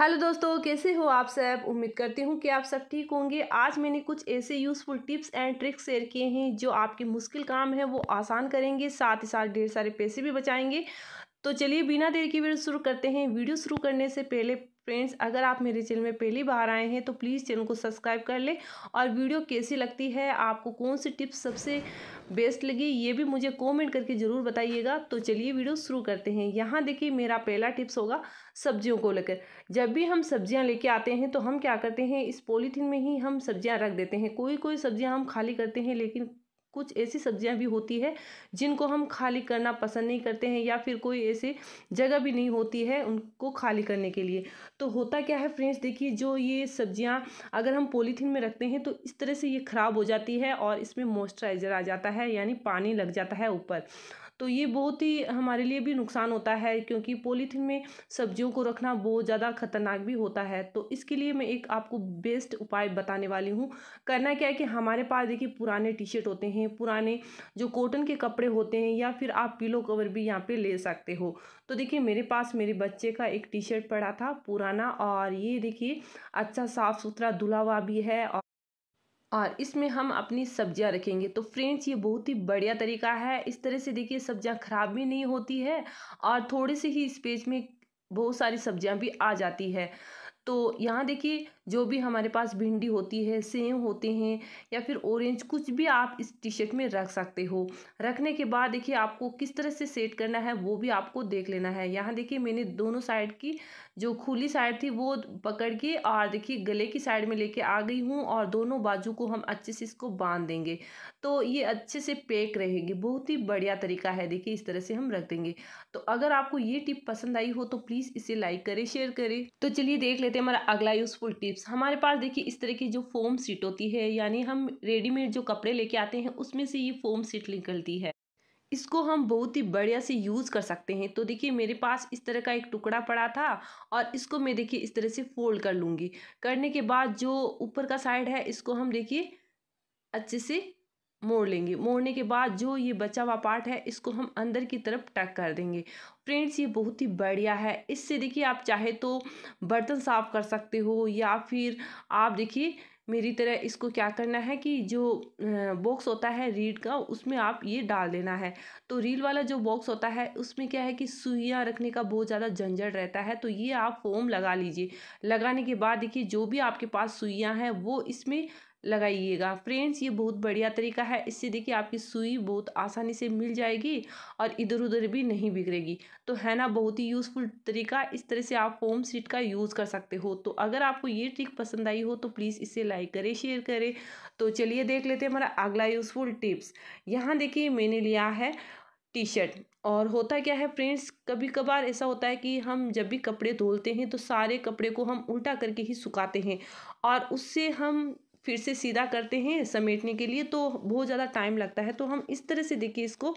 hello दोस्तों कैसे हो आप सब उम्मीद करती हूँ कि आप सब ठीक होंगे आज मैंने कुछ ऐसे useful tips and tricks share किए हैं जो आपके मुश्किल काम है वो आसान करेंगे साथ ही साथ ढेर सारे पैसे भी बचाएंगे तो चलिए बिना देर के वीडियो शुरू करते हैं वीडियो शुरू करने से पहले फ्रेंड्स अगर आप मेरे चैनल में पहली बार आए हैं तो प्लीज़ चैनल को सब्सक्राइब कर लें और वीडियो कैसी लगती है आपको कौन सी टिप्स सबसे बेस्ट लगी ये भी मुझे कमेंट करके ज़रूर बताइएगा तो चलिए वीडियो शुरू करते हैं यहाँ देखिए मेरा पहला टिप्स होगा सब्जियों को लेकर जब भी हम सब्जियाँ लेके आते हैं तो हम क्या करते हैं इस पॉलीथीन में ही हम सब्जियाँ रख देते हैं कोई कोई सब्जियाँ हम खाली करते हैं लेकिन कुछ ऐसी सब्जियां भी होती है जिनको हम खाली करना पसंद नहीं करते हैं या फिर कोई ऐसी जगह भी नहीं होती है उनको खाली करने के लिए तो होता क्या है फ्रेंड्स देखिए जो ये सब्जियां अगर हम पॉलीथीन में रखते हैं तो इस तरह से ये ख़राब हो जाती है और इसमें मॉइस्चराइज़र आ जाता है यानी पानी लग जाता है ऊपर तो ये बहुत ही हमारे लिए भी नुकसान होता है क्योंकि पॉलीथीन में सब्जियों को रखना बहुत ज़्यादा खतरनाक भी होता है तो इसके लिए मैं एक आपको बेस्ट उपाय बताने वाली हूँ करना क्या है कि हमारे पास देखिए पुराने टी शर्ट होते हैं पुराने जो कॉटन के कपड़े होते हैं या फिर आप पिलो कवर भी यहाँ पे ले सकते हो तो देखिए मेरे पास मेरे बच्चे का एक टी शर्ट पड़ा था पुराना और ये देखिए अच्छा साफ़ सुथरा धुला हुआ भी है और और इसमें हम अपनी सब्जियां रखेंगे तो फ्रेंड्स ये बहुत ही बढ़िया तरीका है इस तरह से देखिए सब्जियां ख़राब भी नहीं होती है और थोड़े से ही स्पेस में बहुत सारी सब्जियां भी आ जाती है तो यहाँ देखिए जो भी हमारे पास भिंडी होती है सेम होते हैं या फिर ऑरेंज कुछ भी आप इस टी शर्ट में रख सकते हो रखने के बाद देखिए आपको किस तरह से सेट करना है वो भी आपको देख लेना है यहाँ देखिए मैंने दोनों साइड की जो खुली साइड थी वो पकड़ के और देखिए गले की साइड में लेके आ गई हूँ और दोनों बाजू को हम अच्छे से इसको बांध देंगे तो ये अच्छे से पैक रहेगी बहुत ही बढ़िया तरीका है देखिए इस तरह से हम रख देंगे तो अगर आपको ये टिप पसंद आई हो तो प्लीज़ इसे लाइक करें शेयर करें तो चलिए देख लेते लेते हैं हमारा अगला यूज़फुल टिप्स हमारे पास देखिए इस तरह की जो फोम सीट होती है यानी हम रेडीमेड जो कपड़े लेके आते हैं उसमें से ये फोम सीट निकलती है इसको हम बहुत ही बढ़िया से यूज़ कर सकते हैं तो देखिए मेरे पास इस तरह का एक टुकड़ा पड़ा था और इसको मैं देखिए इस तरह से फोल्ड कर लूँगी करने के बाद जो ऊपर का साइड है इसको हम देखिए अच्छे से मोड़ लेंगे मोड़ने के बाद जो ये बचा हुआ पार्ट है इसको हम अंदर की तरफ टक कर देंगे फ्रेंड्स ये बहुत ही बढ़िया है इससे देखिए आप चाहे तो बर्तन साफ़ कर सकते हो या फिर आप देखिए मेरी तरह इसको क्या करना है कि जो बॉक्स होता है रीड का उसमें आप ये डाल देना है तो रील वाला जो बॉक्स होता है उसमें क्या है कि सुइयाँ रखने का बहुत ज़्यादा झंझट रहता है तो ये आप फोम लगा लीजिए लगाने के बाद देखिए जो भी आपके पास सुइयाँ हैं वो इसमें लगाइएगा फ्रेंड्स ये बहुत बढ़िया तरीका है इससे देखिए आपकी सुई बहुत आसानी से मिल जाएगी और इधर उधर भी नहीं बिगड़ेगी तो है ना बहुत ही यूज़फुल तरीका इस तरह से आप फोम सीट का यूज़ कर सकते हो तो अगर आपको ये ट्रिक पसंद आई हो तो प्लीज़ इसे लाइक करें शेयर करें तो चलिए देख लेते हैं हमारा अगला यूज़फुल टिप्स यहाँ देखिए मैंने लिया है टी शर्ट और होता क्या है फ्रेंड्स कभी कभार ऐसा होता है कि हम जब भी कपड़े धोते हैं तो सारे कपड़े को हम उल्टा करके ही सुखाते हैं और उससे हम फिर से सीधा करते हैं समेटने के लिए तो बहुत ज़्यादा टाइम लगता है तो हम इस तरह से देखिए इसको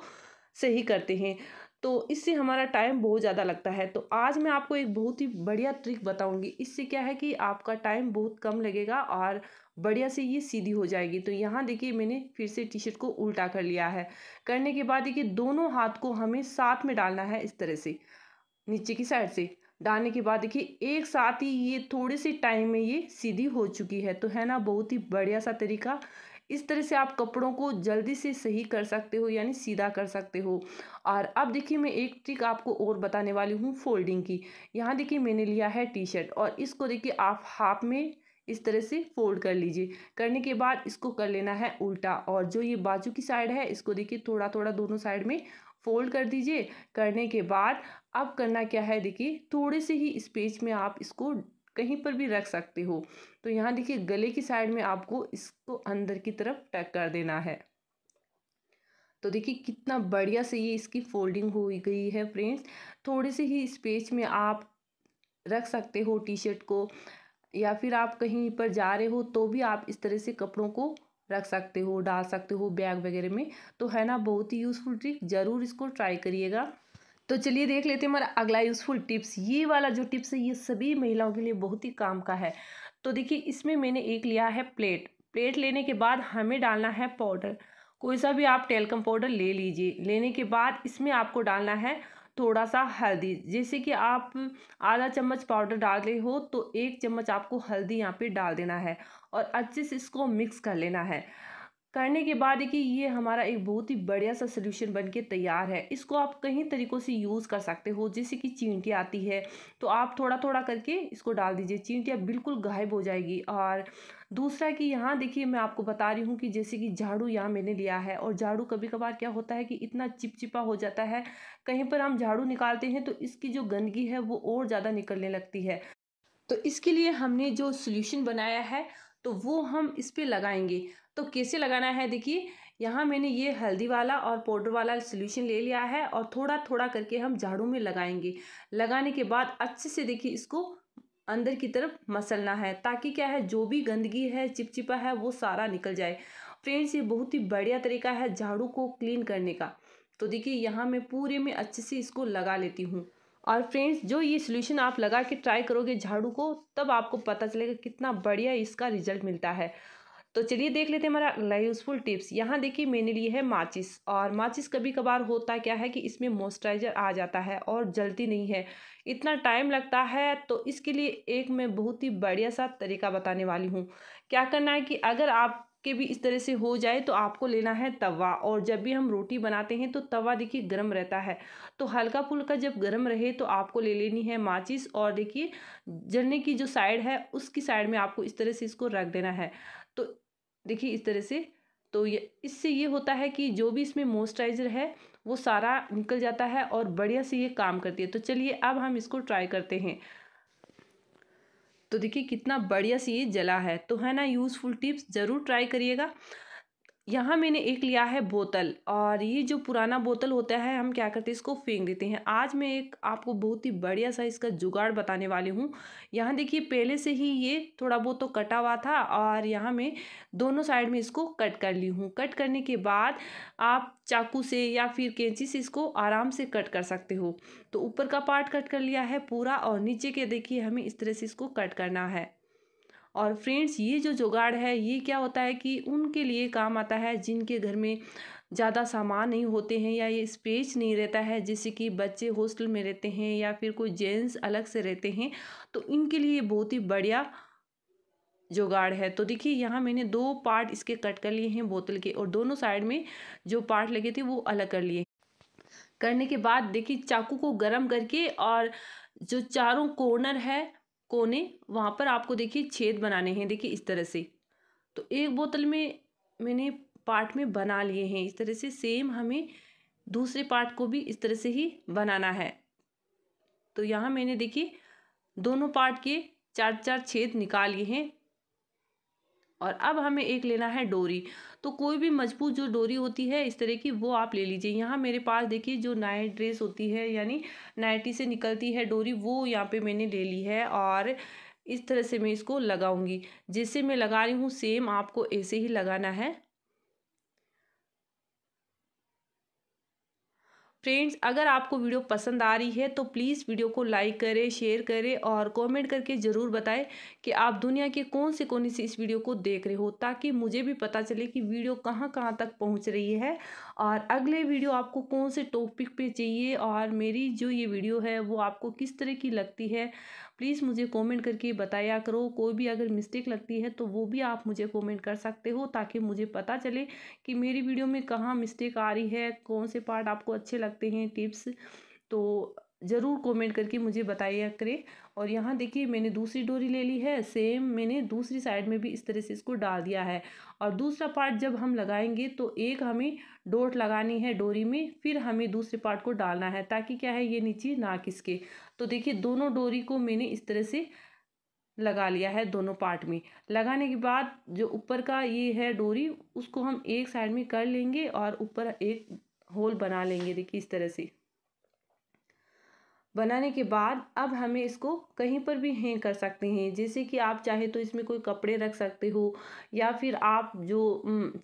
सही करते हैं तो इससे हमारा टाइम बहुत ज़्यादा लगता है तो आज मैं आपको एक बहुत ही बढ़िया ट्रिक बताऊंगी इससे क्या है कि आपका टाइम बहुत कम लगेगा और बढ़िया से ये सीधी हो जाएगी तो यहाँ देखिए मैंने फिर से टी शर्ट को उल्टा कर लिया है करने के बाद देखिए दोनों हाथ को हमें साथ में डालना है इस तरह से नीचे की साइड से डालने के बाद देखिए एक साथ ही ये थोड़े से टाइम में ये सीधी हो चुकी है तो है ना बहुत ही बढ़िया सा तरीका इस तरह से आप कपड़ों को जल्दी से सही कर सकते हो यानी सीधा कर सकते हो और अब देखिए मैं एक ट्रिक आपको और बताने वाली हूँ फोल्डिंग की यहाँ देखिए मैंने लिया है टी शर्ट और इसको देखिए आप हाफ में इस तरह से फोल्ड कर लीजिए करने के बाद इसको कर लेना है उल्टा और जो ये बाजू की साइड है इसको देखिए थोड़ा थोड़ा दोनों साइड में फोल्ड कर दीजिए करने के बाद अब करना क्या है देखिए थोड़े से ही स्पेस में आप इसको कहीं पर भी रख सकते हो तो यहाँ देखिए गले की साइड में आपको इसको अंदर की तरफ टक कर देना है तो देखिए कितना बढ़िया से ये इसकी फोल्डिंग हो गई है फ्रेंड्स थोड़े से ही स्पेस में आप रख सकते हो टी शर्ट को या फिर आप कहीं पर जा रहे हो तो भी आप इस तरह से कपड़ों को रख सकते हो डाल सकते हो बैग वगैरह में तो है ना बहुत ही यूज़फुल ट्रिक ज़रूर इसको ट्राई करिएगा तो चलिए देख लेते हैं हमारा अगला यूज़फुल टिप्स ये वाला जो टिप्स है ये सभी महिलाओं के लिए बहुत ही काम का है तो देखिए इसमें मैंने एक लिया है प्लेट प्लेट लेने के बाद हमें डालना है पाउडर कोई सा भी आप टेलकम पाउडर ले लीजिए लेने के बाद इसमें आपको डालना है थोड़ा सा हल्दी जैसे कि आप आधा चम्मच पाउडर डाल रहे हो तो एक चम्मच आपको हल्दी यहाँ पे डाल देना है और अच्छे से इसको मिक्स कर लेना है करने के बाद कि ये हमारा एक बहुत ही बढ़िया सा सोल्यूशन बन के तैयार है इसको आप कई तरीक़ों से यूज़ कर सकते हो जैसे कि चींटी आती है तो आप थोड़ा थोड़ा करके इसको डाल दीजिए चींटियाँ बिल्कुल गायब हो जाएगी और दूसरा कि यहाँ देखिए मैं आपको बता रही हूँ कि जैसे कि झाड़ू यहाँ मैंने लिया है और झाड़ू कभी कभार क्या होता है कि इतना चिपचिपा हो जाता है कहीं पर हम झाड़ू निकालते हैं तो इसकी जो गंदगी है वो और ज़्यादा निकलने लगती है तो इसके लिए हमने जो सोल्यूशन बनाया है तो वो हम इस पर लगाएंगे तो कैसे लगाना है देखिए यहाँ मैंने ये हल्दी वाला और पाउडर वाला सोल्यूशन ले लिया है और थोड़ा थोड़ा करके हम झाड़ू में लगाएंगे लगाने के बाद अच्छे से देखिए इसको अंदर की तरफ मसलना है ताकि क्या है जो भी गंदगी है चिपचिपा है वो सारा निकल जाए फ्रेंड्स ये बहुत ही बढ़िया तरीका है झाड़ू को क्लीन करने का तो देखिए यहाँ मैं पूरे में अच्छे से इसको लगा लेती हूँ और फ्रेंड्स जो ये सोल्यूशन आप लगा के ट्राई करोगे झाड़ू को तब आपको पता चलेगा कितना बढ़िया इसका रिजल्ट मिलता है तो चलिए देख लेते हैं हमारा अगला यूज़फुल टिप्स यहाँ देखिए मैंने लिए है माचिस और माचिस कभी कभार होता क्या है कि इसमें मॉइस्चराइज़र आ जाता है और जलती नहीं है इतना टाइम लगता है तो इसके लिए एक मैं बहुत ही बढ़िया सा तरीका बताने वाली हूँ क्या करना है कि अगर आप के भी इस तरह से हो जाए तो आपको लेना है तवा और जब भी हम रोटी बनाते हैं तो तवा देखिए गर्म रहता है तो हल्का फुल्का जब गर्म रहे तो आपको ले लेनी है माचिस और देखिए जलने की जो साइड है उसकी साइड में आपको इस तरह से इसको रख देना है तो देखिए इस तरह से तो ये इससे ये होता है कि जो भी इसमें मॉइस्चराइज़र है वो सारा निकल जाता है और बढ़िया से ये काम करती है तो चलिए अब हम इसको ट्राई करते हैं तो देखिए कितना बढ़िया से ये जला है तो है ना यूज़फुल टिप्स ज़रूर ट्राई करिएगा यहाँ मैंने एक लिया है बोतल और ये जो पुराना बोतल होता है हम क्या करते हैं इसको फेंक देते हैं आज मैं एक आपको बहुत ही बढ़िया सा इसका जुगाड़ बताने वाली हूँ यहाँ देखिए पहले से ही ये थोड़ा बहुत तो कटा हुआ था और यहाँ मैं दोनों साइड में इसको कट कर ली हूँ कट करने के बाद आप चाकू से या फिर कैंची से इसको आराम से कट कर सकते हो तो ऊपर का पार्ट कट कर लिया है पूरा और नीचे के देखिए हमें इस तरह से इसको कट करना है और फ्रेंड्स ये जो जुगाड़ है ये क्या होता है कि उनके लिए काम आता है जिनके घर में ज़्यादा सामान नहीं होते हैं या ये स्पेस नहीं रहता है जैसे कि बच्चे हॉस्टल में रहते हैं या फिर कोई जेंट्स अलग से रहते हैं तो इनके लिए बहुत ही बढ़िया जुगाड़ है तो देखिए यहाँ मैंने दो पार्ट इसके कट कर लिए हैं बोतल के और दोनों साइड में जो पार्ट लगे थे वो अलग कर लिए करने के बाद देखिए चाकू को गर्म करके और जो चारों कॉर्नर है कोने वहाँ पर आपको देखिए छेद बनाने हैं देखिए इस तरह से तो एक बोतल में मैंने पार्ट में बना लिए हैं इस तरह से सेम हमें दूसरे पार्ट को भी इस तरह से ही बनाना है तो यहाँ मैंने देखिए दोनों पार्ट के चार चार छेद निकाल लिए हैं और अब हमें एक लेना है डोरी तो कोई भी मजबूत जो डोरी होती है इस तरह की वो आप ले लीजिए यहाँ मेरे पास देखिए जो नाइट ड्रेस होती है यानी नाइटी से निकलती है डोरी वो यहाँ पे मैंने ले ली है और इस तरह से मैं इसको लगाऊंगी जैसे मैं लगा रही हूँ सेम आपको ऐसे ही लगाना है फ्रेंड्स अगर आपको वीडियो पसंद आ रही है तो प्लीज़ वीडियो को लाइक करें शेयर करें और कमेंट करके ज़रूर बताएं कि आप दुनिया के कौन से कोने से इस वीडियो को देख रहे हो ताकि मुझे भी पता चले कि वीडियो कहाँ कहाँ तक पहुँच रही है और अगले वीडियो आपको कौन से टॉपिक पर चाहिए और मेरी जो ये वीडियो है वो आपको किस तरह की लगती है प्लीज़ मुझे कमेंट करके बताया करो कोई भी अगर मिस्टेक लगती है तो वो भी आप मुझे कमेंट कर सकते हो ताकि मुझे पता चले कि मेरी वीडियो में कहाँ मिस्टेक आ रही है कौन से पार्ट आपको अच्छे लगते हैं टिप्स तो ज़रूर कमेंट करके मुझे बताया करें और यहाँ देखिए मैंने दूसरी डोरी ले ली है सेम मैंने दूसरी साइड में भी इस तरह से इसको डाल दिया है और दूसरा पार्ट जब हम लगाएंगे तो एक हमें डोट लगानी है डोरी में फिर हमें दूसरे पार्ट को डालना है ताकि क्या है ये नीचे ना किसके तो देखिए दोनों डोरी को मैंने इस तरह से लगा लिया है दोनों पार्ट में लगाने के बाद जो ऊपर का ये है डोरी उसको हम एक साइड में कर लेंगे और ऊपर एक होल बना लेंगे देखिए इस तरह से बनाने के बाद अब हमें इसको कहीं पर भी हैंग कर सकते हैं जैसे कि आप चाहे तो इसमें कोई कपड़े रख सकते हो या फिर आप जो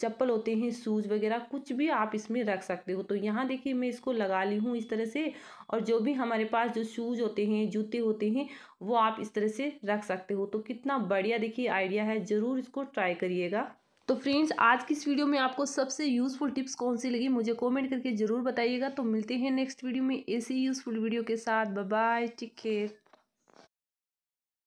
चप्पल होते हैं शूज़ वगैरह कुछ भी आप इसमें रख सकते हो तो यहाँ देखिए मैं इसको लगा ली हूँ इस तरह से और जो भी हमारे पास जो शूज़ होते हैं जूते होते हैं वो आप इस तरह से रख सकते हो तो कितना बढ़िया देखिए आइडिया है ज़रूर इसको ट्राई करिएगा तो फ्रेंड्स आज की इस वीडियो में आपको सबसे यूज़फुल टिप्स कौन सी लगी मुझे कमेंट करके ज़रूर बताइएगा तो मिलते हैं नेक्स्ट वीडियो में ऐसी यूज़फुल वीडियो के साथ बाय टेक केयर